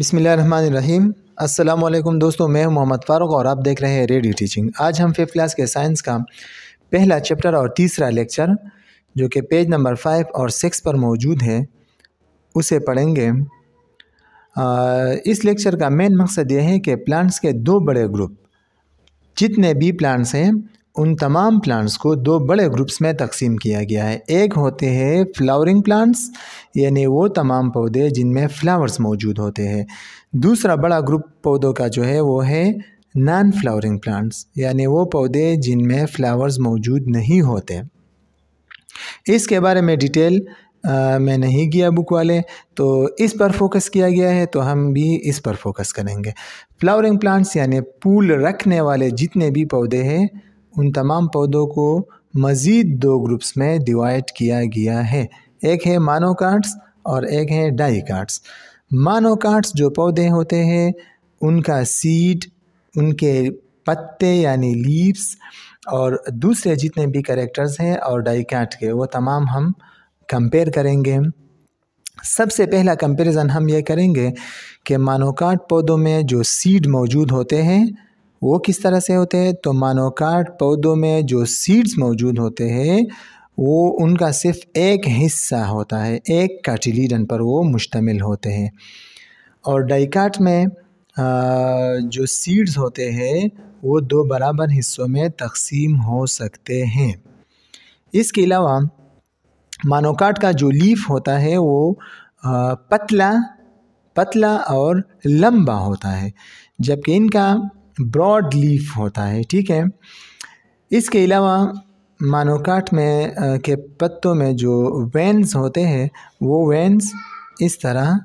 बिसमीम अल्लाम दोस्तों मैं हूं मोहम्मद फारूक और आप देख रहे हैं रेडियो टीचिंग आज हम फिफ्थ क्लास के साइंस का पहला चैप्टर और तीसरा लेक्चर जो कि पेज नंबर फाइव और सिक्स पर मौजूद है उसे पढ़ेंगे इस लेक्चर का मेन मकसद यह है कि प्लांट्स के दो बड़े ग्रुप जितने भी प्लांट्स हैं उन तमाम प्लांट्स को दो बड़े ग्रुप्स में तकसीम किया गया है एक होते हैं फ्लावरिंग प्लांट्स यानी वो तमाम पौधे जिनमें फ्लावर्स मौजूद होते हैं दूसरा बड़ा ग्रुप पौधों का जो है वो है नॉन फ्लावरिंग प्लांट्स यानी वो पौधे जिनमें फ्लावर्स मौजूद नहीं होते इसके बारे में डिटेल आ, मैं नहीं किया बुक वाले तो इस पर फोकस किया गया है तो हम भी इस पर फोकस करेंगे फ्लावरिंग प्लांट्स यानी फूल रखने वाले जितने भी पौधे हैं उन तमाम पौधों को मज़ीद दो ग्रुप्स में डिवाइड किया गया है एक है मानोकार्ड्स और एक है डाइकार्ड्स मानोकार्ड्स जो पौधे होते हैं उनका सीड उनके पत्ते यानी लीव्स और दूसरे जितने भी करेक्टर्स हैं और डाइकाट के वो तमाम हम कंपेयर करेंगे सबसे पहला कंपैरिजन हम ये करेंगे कि मानोकार्ड पौधों में जो सीड मौजूद होते हैं वो किस तरह से होते हैं तो मानोकाट पौधों में जो सीड्स मौजूद होते हैं वो उनका सिर्फ एक हिस्सा होता है एक काटिलीडन पर वो मुश्तमिल होते हैं और डाइकाट में जो सीड्स होते हैं वो दो बराबर हिस्सों में तकसीम हो सकते हैं इसके अलावा मानोकाट का जो लीफ होता है वो पतला पतला और लंबा होता है जबकि इनका ब्रॉड लीफ होता है ठीक है इसके अलावा मानोकाट में के पत्तों में जो वेंस होते हैं वो वेंस इस तरह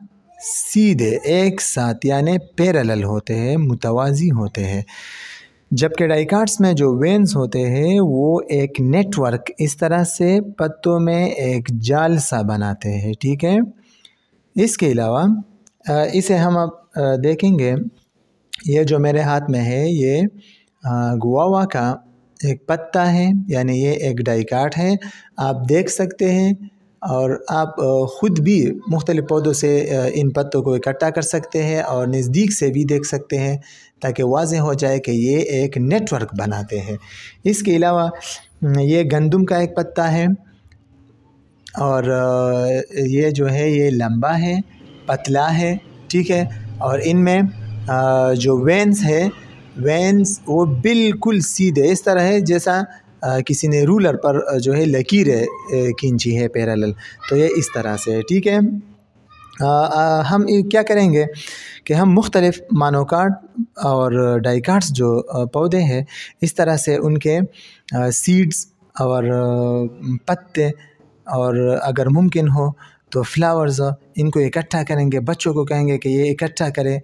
सीधे एक साथ यानि पैरेलल होते हैं मुतवाजी होते हैं जबकि डाइकाट्स में जो वेंस होते हैं वो एक नेटवर्क इस तरह से पत्तों में एक जाल सा बनाते हैं ठीक है इसके अलावा इसे हम अब देखेंगे ये जो मेरे हाथ में है ये गुआवा का एक पत्ता है यानी ये एक डाइकाट है आप देख सकते हैं और आप ख़ुद भी मुख्तलिफ़ पौधों से इन पत्तों को इकट्ठा कर सकते हैं और नज़दीक से भी देख सकते हैं ताकि वाज हो जाए कि ये एक नेटवर्क बनाते हैं इसके अलावा ये गंदम का एक पत्ता है और ये जो है ये लंबा है पतला है ठीक है और इनमें जो वेंस है वेंस वो बिल्कुल सीधे इस तरह है जैसा किसी ने रूलर पर जो है लकीर खींची है पैरेलल तो ये इस तरह से है ठीक है आ, आ, हम क्या करेंगे कि हम मुख्तलिफ़ मानोकार्ड और डाइकार्ड्स जो पौधे हैं इस तरह से उनके आ, सीड्स और पत्ते और अगर मुमकिन हो तो फ्लावर्स इनको इकट्ठा करेंगे बच्चों को कहेंगे कि ये इकट्ठा करें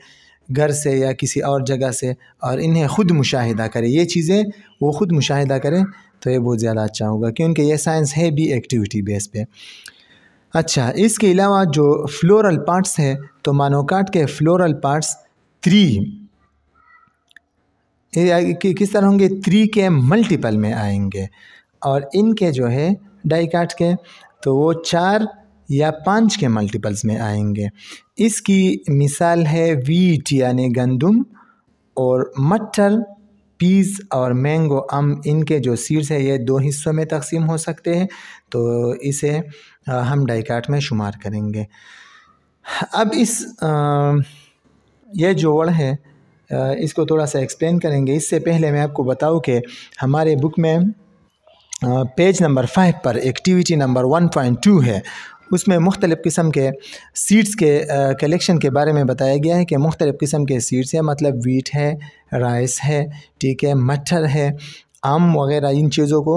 घर से या किसी और जगह से और इन्हें ख़ुद मुशाहिदा करें ये चीज़ें वो ख़ुद मुशाहिदा करें तो ये बहुत ज़्यादा अच्छा होगा क्योंकि ये साइंस है भी एक्टिविटी बेस पे अच्छा इसके अलावा जो फ्लोरल पार्ट्स हैं तो मानोकाट के फ्लोरल पार्ट्स थ्री किस तरह होंगे थ्री के मल्टीपल में आएंगे और इनके जो है डाइकाट के तो वो चार या पाँच के मल्टीपल्स में आएंगे इसकी मिसाल है वीट यानी गंदम और मटर पीज़ और मैंगो अम इनके जो सीड्स है ये दो हिस्सों में तकसीम हो सकते हैं तो इसे हम डाइकाट में शुमार करेंगे अब इस ये जोड़ है इसको थोड़ा सा एक्सप्लेन करेंगे इससे पहले मैं आपको बताऊं कि हमारे बुक में पेज नंबर फाइव पर activity number one point two है उसमें मुख्तलिफ़ किस्म के सीड्स के कलेक्शन के बारे में बताया गया है कि मुख्तलिफ़ किस्म के सीड्स हैं मतलब वीट है राइस है ठीक है मटर है आम वगैरह इन चीज़ों को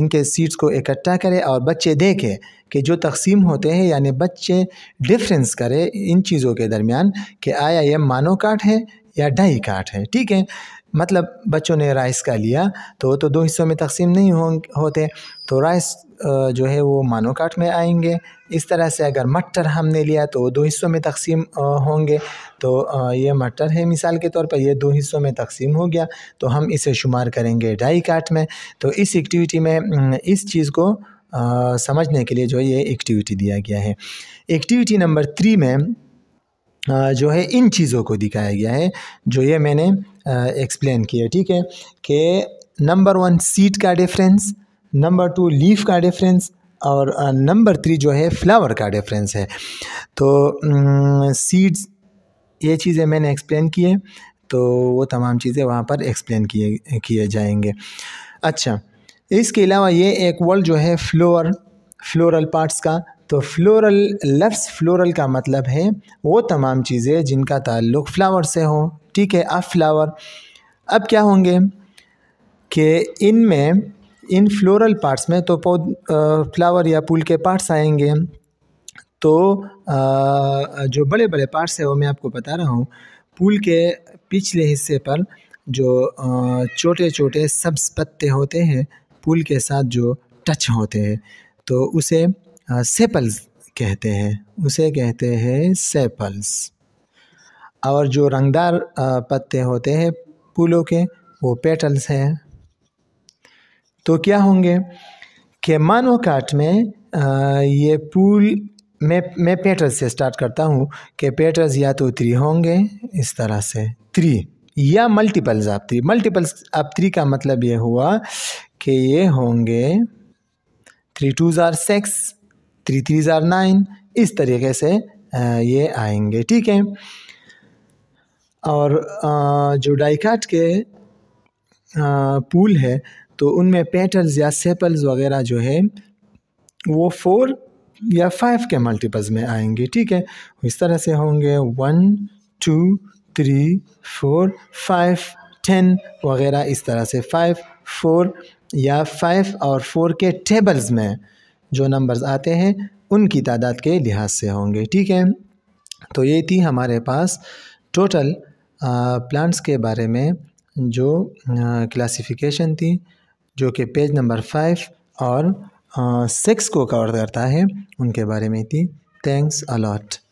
इनके सीड्स को इकट्ठा करें और बच्चे देखें कि जो तकसीम होते हैं यानी बच्चे डिफरेंस करें इन चीज़ों के दरमियान कि आया ये मानो काट है या ढाई काट है ठीक है मतलब बच्चों ने राइस का लिया तो वो तो दो हिस्सों में तकसीम नहीं हो होते तो राइस जो है वो मानो काट में आएंगे इस तरह से अगर मटर हमने लिया तो वो दो हिस्सों में तकसीम होंगे तो ये मटर है मिसाल के तौर पर ये दो हिस्सों में तकसीम हो गया तो हम इसे शुमार करेंगे ढाई काट में तो इस एक्टिविटी में इस चीज़ को समझने के लिए जो ये एक्टिविटी दिया गया है एक्टिविटी नंबर थ्री में जो है इन चीज़ों को दिखाया गया है जो ये मैंने एक्सप्लेन किया ठीक है कि नंबर वन सीट का डिफरेंस नंबर टू लीफ का डिफरेंस और नंबर थ्री जो है फ्लावर का डिफरेंस है तो सीड्स ये चीज़ें मैंने एक्सप्लेन की है तो वो तमाम चीज़ें वहाँ पर एक्सप्लेन किए किए जाएंगे अच्छा इसके अलावा ये एक वर्ड जो है फ्लोर फ्लोरल पार्ट्स का तो फ्लोरल लफ्स फ्लोरल का मतलब है वो तमाम चीज़ें जिनका ताल्लुक़ फ्लावर से हो ठीक है अब फ्लावर अब क्या होंगे कि इनमें इन फ्लोरल पार्ट्स में तो पौध फ्लावर या पुल के पार्ट्स आएंगे तो आ, जो बड़े बड़े पार्ट्स हैं वो मैं आपको बता रहा हूँ पुल के पिछले हिस्से पर जो छोटे छोटे सब्ज पत्ते होते हैं पुल के साथ जो टच होते हैं तो उसे सेपल्स कहते हैं उसे कहते हैं सेपल्स और जो रंगदार पत्ते होते हैं फूलों के वो पेटल्स हैं तो क्या होंगे कि मानो काट में आ, ये फूल मैं मैं पेटल से स्टार्ट करता हूँ कि पेटल्स या तो थ्री होंगे इस तरह से थ्री या मल्टीपल्स आप थ्री मल्टीपल्स आप थ्री का मतलब ये हुआ कि ये होंगे थ्री टू ज़ार सिक्स थ्री थ्री ज़ार नाइन इस तरीके से ये आएंगे ठीक है और जो डाइकाट के पूल है तो उनमें पेटल्स या सेपल्स वगैरह जो है वो फोर या फाइव के मल्टीपल्स में आएंगे ठीक है इस तरह से होंगे one two three four five ten वगैरह इस तरह से फाइव फोर या फाइव और फोर के टेबल्स में जो नंबर्स आते हैं उनकी तादाद के लिहाज से होंगे ठीक है तो ये थी हमारे पास टोटल प्लांट्स के बारे में जो क्लासिफिकेशन थी जो कि पेज नंबर फाइव और सिक्स को कवर करता है उनके बारे में थी थैंक्स अलॉट